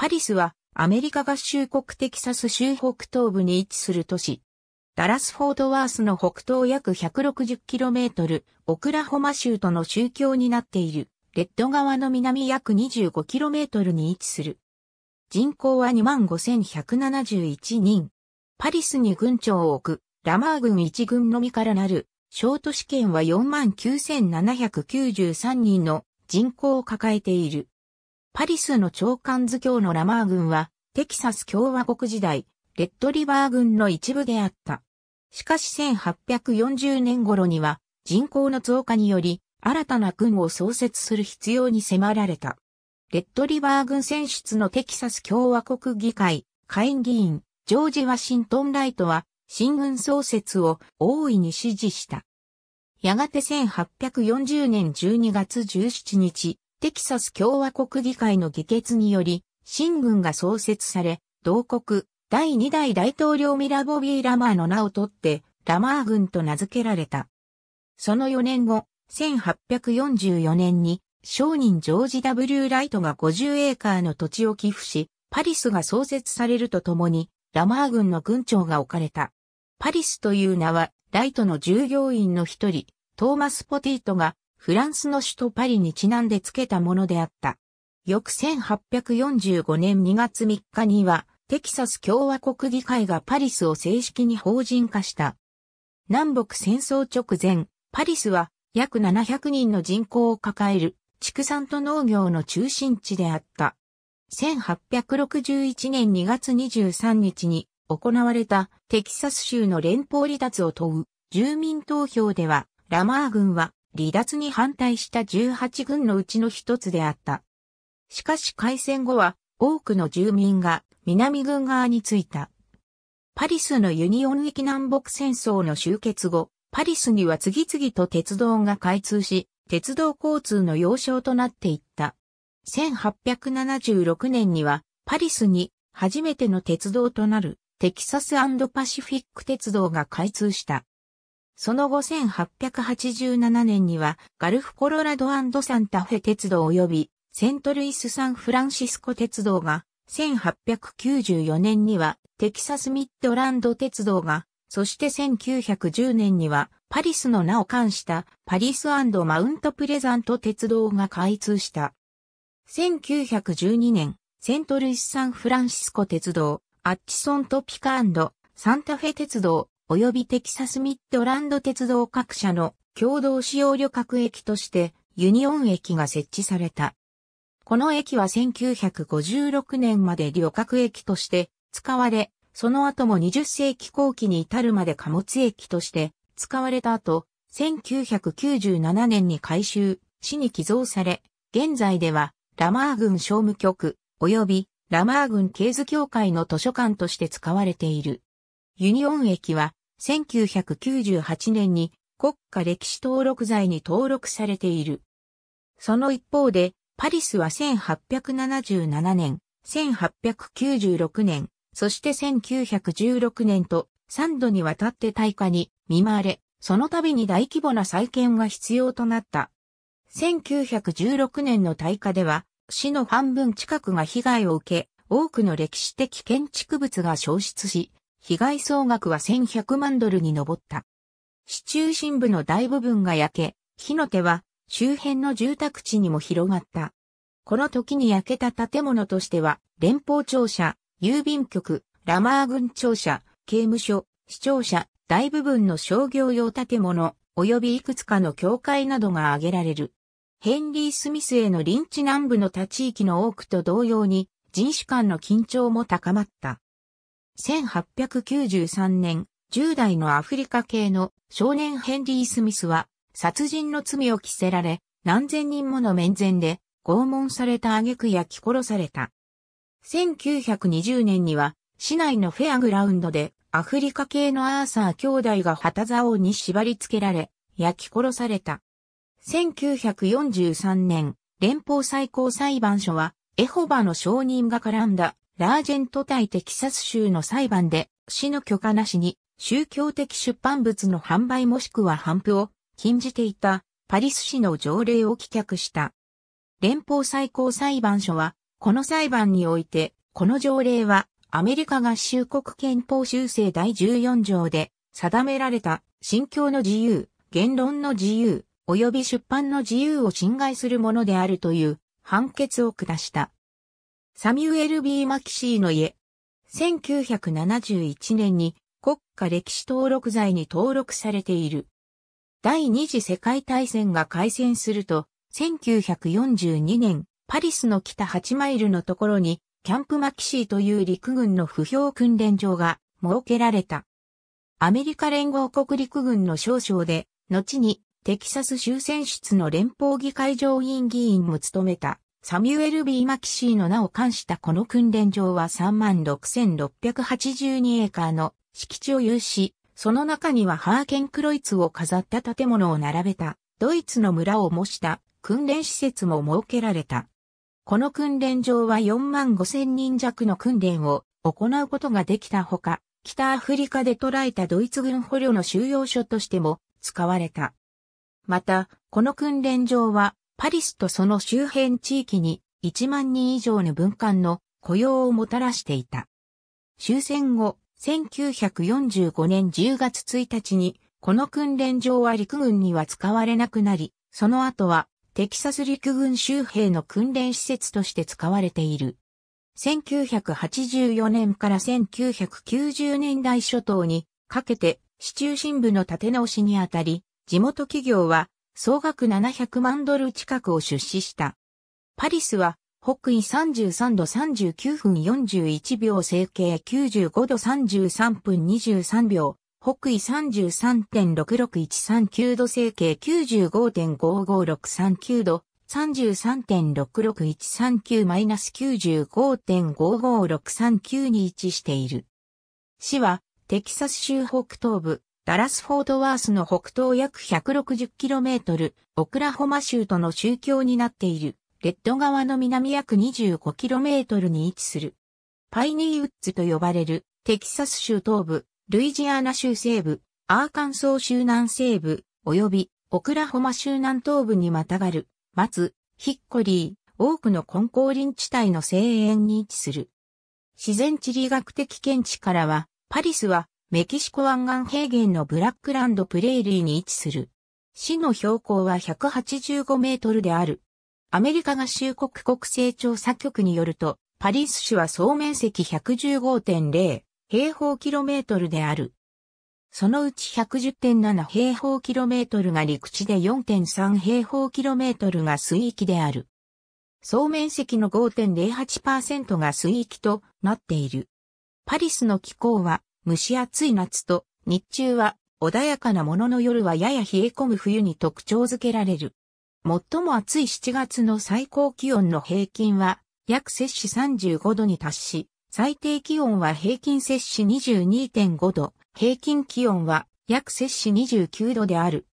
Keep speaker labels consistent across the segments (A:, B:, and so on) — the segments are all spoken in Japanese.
A: パリスはアメリカ合衆国テキサス州北東部に位置する都市。ダラス・フォートワースの北東約 160km、オクラホマ州との宗教になっている、レッド川の南約 25km に位置する。人口は25,171人。パリスに軍庁を置く、ラマー軍一軍のみからなる、小都市圏は49,793人の人口を抱えている。パリスの長官図教のラマー軍は、テキサス共和国時代、レッドリバー軍の一部であった。しかし1840年頃には、人口の増加により、新たな軍を創設する必要に迫られた。レッドリバー軍選出のテキサス共和国議会、下院議員、ジョージ・ワシントン・ライトは、新軍創設を大いに支持した。やがて1840年12月17日、テキサス共和国議会の議決により、新軍が創設され、同国、第2代大統領ミラボビー・ラマーの名を取って、ラマー軍と名付けられた。その4年後、1844年に、商人ジョージ・ W・ ライトが50エーカーの土地を寄付し、パリスが創設されるとともに、ラマー軍の軍長が置かれた。パリスという名は、ライトの従業員の一人、トーマス・ポティートがフランスの首都パリにちなんで付けたものであった。翌1845年2月3日には、テキサス共和国議会がパリスを正式に法人化した。南北戦争直前、パリスは約700人の人口を抱える畜産と農業の中心地であった。1861年2月23日に行われたテキサス州の連邦離脱を問う住民投票ではラマー軍は離脱に反対した18軍のうちの一つであった。しかし開戦後は多くの住民が南軍側に着いた。パリスのユニオン域南北戦争の終結後、パリスには次々と鉄道が開通し、鉄道交通の要衝となっていった。1876年にはパリスに初めての鉄道となるテキサスパシフィック鉄道が開通した。その後1887年にはガルフコロラドサンタフェ鉄道及びセントルイス・サンフランシスコ鉄道が、1894年にはテキサス・ミッドランド鉄道が、そして1910年にはパリスの名を冠したパリスマウントプレザント鉄道が開通した。1912年、セントルイス・サンフランシスコ鉄道、アッチソントピカサンタフェ鉄道、及びテキサスミッドランド鉄道各社の共同使用旅客駅としてユニオン駅が設置された。この駅は1956年まで旅客駅として使われ、その後も20世紀後期に至るまで貨物駅として使われた後、1997年に改修、市に寄贈され、現在ではラマー郡商務局及びラマー郡経図協会の図書館として使われている。ユニオン駅は1998年に国家歴史登録財に登録されている。その一方で、パリスは1877年、1896年、そして1916年と3度にわたって大火に見舞われ、その度に大規模な再建が必要となった。1916年の大火では、市の半分近くが被害を受け、多くの歴史的建築物が消失し、被害総額は1100万ドルに上った。市中心部の大部分が焼け、火の手は周辺の住宅地にも広がった。この時に焼けた建物としては、連邦庁舎、郵便局、ラマー軍庁舎、刑務所、市庁舎、大部分の商業用建物、及びいくつかの教会などが挙げられる。ヘンリー・スミスへの臨地南部の他地域の多くと同様に、人種間の緊張も高まった。1893年、10代のアフリカ系の少年ヘンリー・スミスは、殺人の罪を着せられ、何千人もの面前で拷問された挙句焼き殺された。1920年には、市内のフェアグラウンドで、アフリカ系のアーサー兄弟が旗竿に縛り付けられ、焼き殺された。1943年、連邦最高裁判所は、エホバの証人が絡んだラージェント対テキサス州の裁判で、市の許可なしに、宗教的出版物の販売もしくは販布を禁じていたパリス市の条例を棄却した。連邦最高裁判所は、この裁判において、この条例はアメリカ合衆国憲法修正第14条で定められた信教の自由、言論の自由、及び出版の自由を侵害するものであるという判決を下した。サミュエル・ B・ マキシーの家。1971年に国家歴史登録財に登録されている。第二次世界大戦が開戦すると、1942年、パリスの北8マイルのところに、キャンプマキシーという陸軍の不評訓練場が設けられた。アメリカ連合国陸軍の少将で、後にテキサス州選出の連邦議会上院議員も務めた。サミュエル・ B・ マキシーの名を冠したこの訓練場は36,682エーカーの敷地を有し、その中にはハーケン・クロイツを飾った建物を並べた、ドイツの村を模した訓練施設も設けられた。この訓練場は4万5千人弱の訓練を行うことができたほか、北アフリカで捕らえたドイツ軍捕虜の収容所としても使われた。また、この訓練場はパリスとその周辺地域に1万人以上の文官の雇用をもたらしていた。終戦後、1945年10月1日に、この訓練場は陸軍には使われなくなり、その後はテキサス陸軍州兵の訓練施設として使われている。1984年から1990年代初頭にかけて市中心部の建て直しにあたり、地元企業は総額700万ドル近くを出資した。パリスは北緯33度39分41秒、整形95度33分23秒、北緯33.66139度、整形95.55639度、33.66139-95.55639に位置している。市は、テキサス州北東部、ダラス・フォードワースの北東約 160km、オクラホマ州との宗教になっている、レッド川の南約 25km に位置する。パイニーウッズと呼ばれる、テキサス州東部、ルイジアナ州西部、アーカンソー州南西部、及び、オクラホマ州南東部にまたがる、松、ヒッコリー、多くの根高林地帯の西縁に位置する。自然地理学的見地からは、パリスはメキシコ湾岸平原のブラックランドプレーリーに位置する。市の標高は185メートルである。アメリカ合衆国国勢調査局によると、パリス市は総面積115.0平方キロメートルである。そのうち110.7平方キロメートルが陸地で4.3平方キロメートルが水域である。総面積の5.08%が水域となっている。パリスの気候は蒸し暑い夏と、日中は穏やかなものの夜はやや冷え込む冬に特徴づけられる。最も暑い7月の最高気温の平均は約摂氏35度に達し、最低気温は平均摂氏22.5度、平均気温は約摂氏29度である。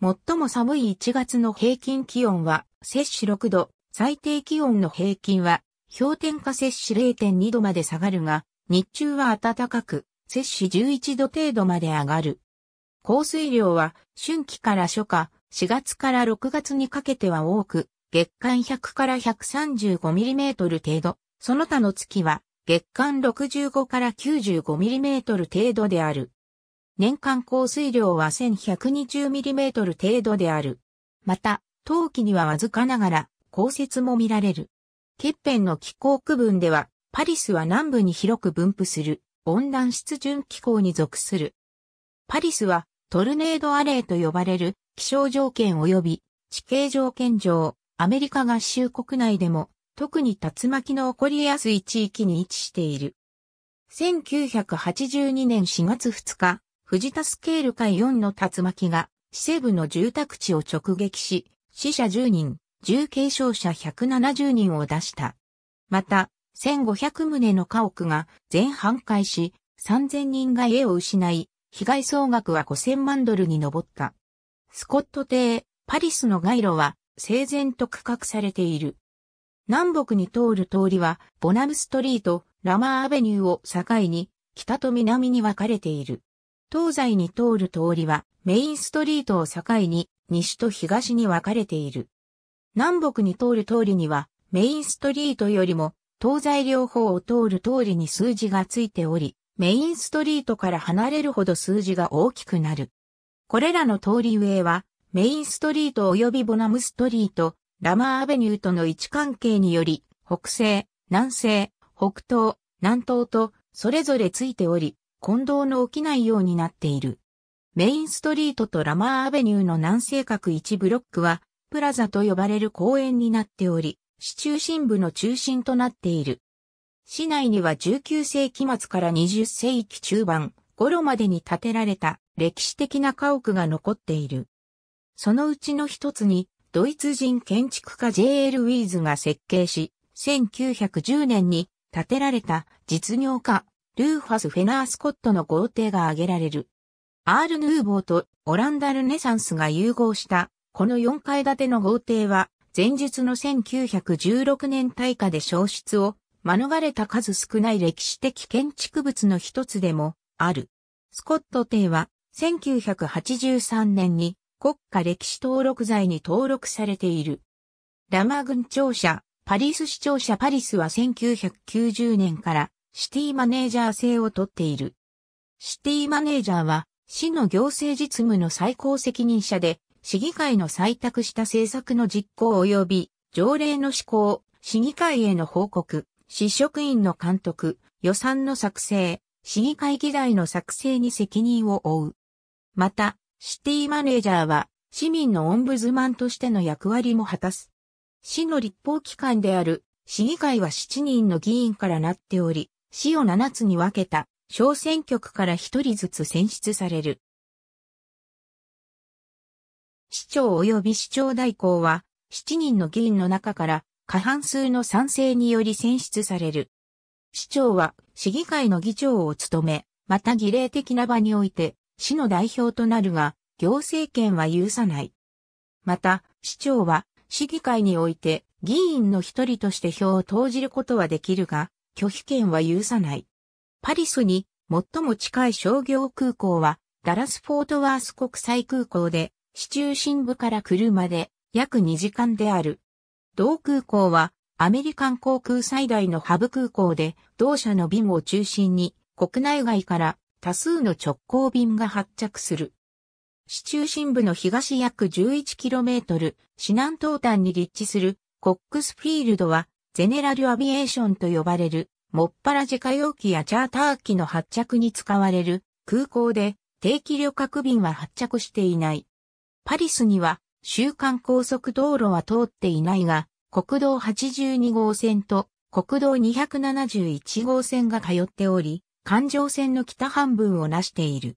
A: 最も寒い1月の平均気温は摂氏6度、最低気温の平均は氷点下摂氏0.2度まで下がるが、日中は暖かく、摂氏11度程度まで上がる。降水量は春季から初夏、4月から6月にかけては多く、月間100から 135mm 程度、その他の月は月間65から 95mm 程度である。年間降水量は 1120mm 程度である。また、冬季にはわずかながら降雪も見られる。欠片の気候区分では、パリスは南部に広く分布する。温暖湿潤気候に属する。パリスはトルネードアレーと呼ばれる気象条件及び地形条件上、アメリカ合衆国内でも特に竜巻の起こりやすい地域に位置している。1982年4月2日、藤田スケール海4の竜巻が市西部の住宅地を直撃し、死者10人、重軽傷者170人を出した。また、1500棟の家屋が全半壊し、3000人が家を失い、被害総額は5000万ドルに上った。スコット邸、パリスの街路は整然と区画されている。南北に通る通りは、ボナムストリート、ラマーアベニューを境に、北と南に分かれている。東西に通る通りは、メインストリートを境に、西と東に分かれている。南北に通る通りには、メインストリートよりも東西両方を通る通りに数字がついており、メインストリートから離れるほど数字が大きくなる。これらの通り上は、メインストリート及びボナムストリート、ラマーアベニューとの位置関係により、北西、南西、北東、南東と、それぞれついており、混同の起きないようになっている。メインストリートとラマーアベニューの南西角1ブロックは、プラザと呼ばれる公園になっており、市中心部の中心となっている。市内には19世紀末から20世紀中盤頃までに建てられた歴史的な家屋が残っている。そのうちの一つに、ドイツ人建築家 J.L. ウィーズが設計し、1910年に建てられた実業家、ルーファス・フェナー・スコットの豪邸が挙げられる。アール・ヌーボーとオランダルネサンスが融合した、この4階建ての豪邸は、前述の1916年大火で消失を免れた数少ない歴史的建築物の一つでもある。スコット邸は1983年に国家歴史登録財に登録されている。ラマ軍庁舎、パリス市庁舎パリスは1990年からシティマネージャー制をとっている。シティマネージャーは市の行政実務の最高責任者で市議会の採択した政策の実行及び条例の施行、市議会への報告、市職員の監督、予算の作成、市議会議題の作成に責任を負う。また、シティマネージャーは市民のオンブズマンとしての役割も果たす。市の立法機関である市議会は7人の議員からなっており、市を7つに分けた小選挙区から1人ずつ選出される。長及び市長代行は、7人の議員の中から過半数の賛成により選出される。市長は市議会の議長を務め、また儀礼的な場において市の代表となるが、行政権は有さない。また、市長は市議会において議員の一人として票を投じることはできるが、拒否権は有さない。パリスに最も近い商業空港は、ダラスフォートワース国際空港で、市中心部から車で約2時間である。同空港はアメリカン航空最大のハブ空港で同社の便を中心に国内外から多数の直行便が発着する。市中心部の東約 11km、市南東端に立地するコックスフィールドはゼネラルアビエーションと呼ばれるもっぱら自家用機やチャーター機の発着に使われる空港で定期旅客便は発着していない。パリスには、週間高速道路は通っていないが、国道82号線と国道271号線が通っており、環状線の北半分をなしている。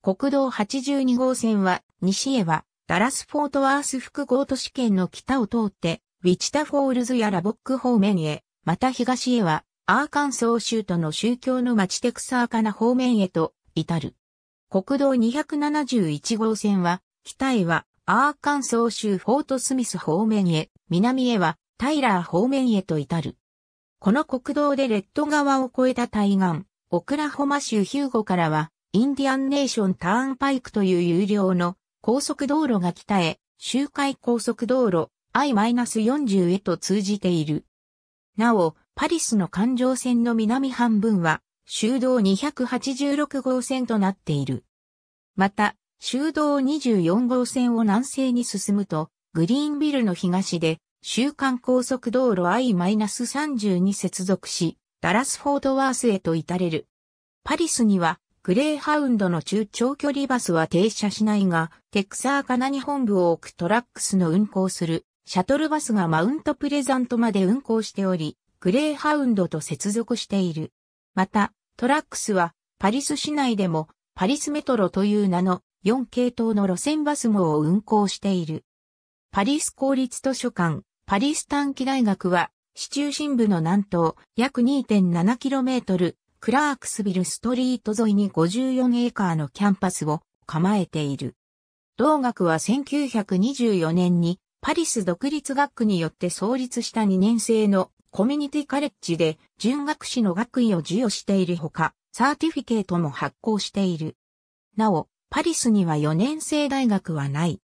A: 国道82号線は、西へは、ダラスフォートワース複合都市圏の北を通って、ウィチタフォールズやラボック方面へ、また東へは、アーカンソー州との宗教の町テクサーカナ方面へと、至る。国道271号線は、北へはアーカンソー州フォートスミス方面へ、南へはタイラー方面へと至る。この国道でレッド川を越えた対岸、オクラホマ州ヒューゴからは、インディアンネーションターンパイクという有料の高速道路が北へ、周回高速道路 I-40 へと通じている。なお、パリスの環状線の南半分は、州道286号線となっている。また、修道24号線を南西に進むと、グリーンビルの東で、週間高速道路 I-30 に接続し、ダラスフォードワースへと至れる。パリスには、グレーハウンドの中長距離バスは停車しないが、テクサーカナに本部を置くトラックスの運行する、シャトルバスがマウントプレザントまで運行しており、グレーハウンドと接続している。また、トラックスは、パリス市内でも、パリスメトロという名の4系統の路線バス号を運行している。パリス公立図書館、パリス短期大学は、市中心部の南東、約 2.7km、クラークスビルストリート沿いに54エーカーのキャンパスを構えている。同学は1924年にパリス独立学区によって創立した2年生のコミュニティカレッジで準学士の学位を授与しているほか、サーティフィケートも発行している。なお、パリスには4年生大学はない。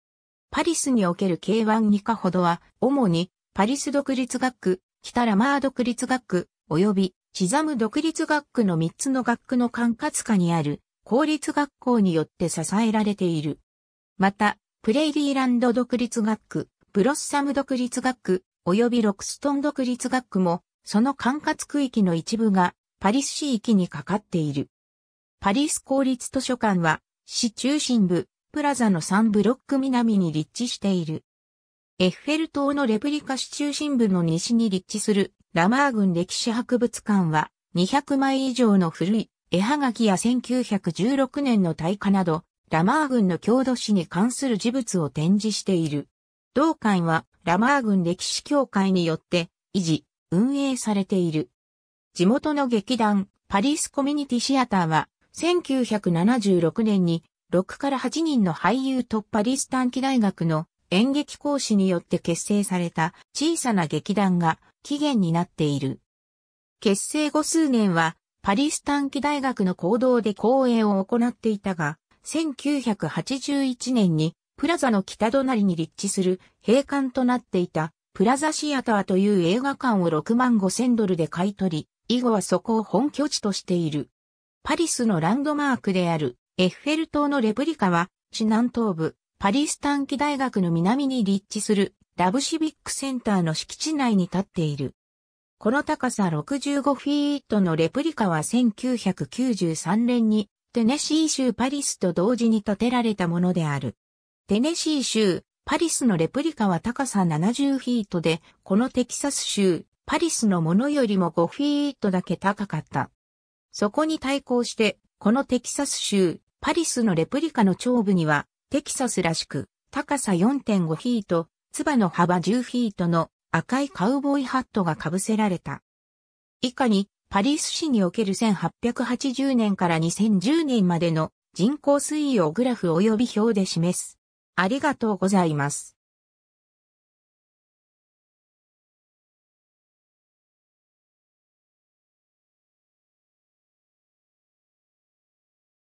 A: パリスにおける K1 以下ほどは、主に、パリス独立学区、北ラマー独立学区、及び、シザム独立学区の3つの学区の管轄下にある、公立学校によって支えられている。また、プレイリーランド独立学区、ブロッサム独立学区、及びロクストン独立学区も、その管轄区域の一部が、パリス市域にかかっている。パリス公立図書館は、市中心部、プラザの3ブロック南に立地している。エッフェル塔のレプリカ市中心部の西に立地するラマー郡歴史博物館は200枚以上の古い絵はがきや1916年の大火などラマー郡の郷土史に関する事物を展示している。同館はラマー郡歴史協会によって維持、運営されている。地元の劇団パリスコミュニティシアターは1976年に6から8人の俳優とパリス短期大学の演劇講師によって結成された小さな劇団が起源になっている。結成後数年はパリス短期大学の行動で公演を行っていたが、1981年にプラザの北隣に立地する閉館となっていたプラザシアターという映画館を6万5千ドルで買い取り、以後はそこを本拠地としている。パリスのランドマークであるエッフェル塔のレプリカは、市南東部、パリス短期大学の南に立地するラブシビックセンターの敷地内に立っている。この高さ65フィートのレプリカは1993年にテネシー州パリスと同時に建てられたものである。テネシー州パリスのレプリカは高さ70フィートで、このテキサス州パリスのものよりも5フィートだけ高かった。そこに対抗して、このテキサス州、パリスのレプリカの頂部には、テキサスらしく、高さ4.5フィート、ツバの幅10フィートの赤いカウボーイハットが被せられた。以下に、パリス市における1880年から2010年までの人口推移をグラフ及び表で示す。ありがとうございます。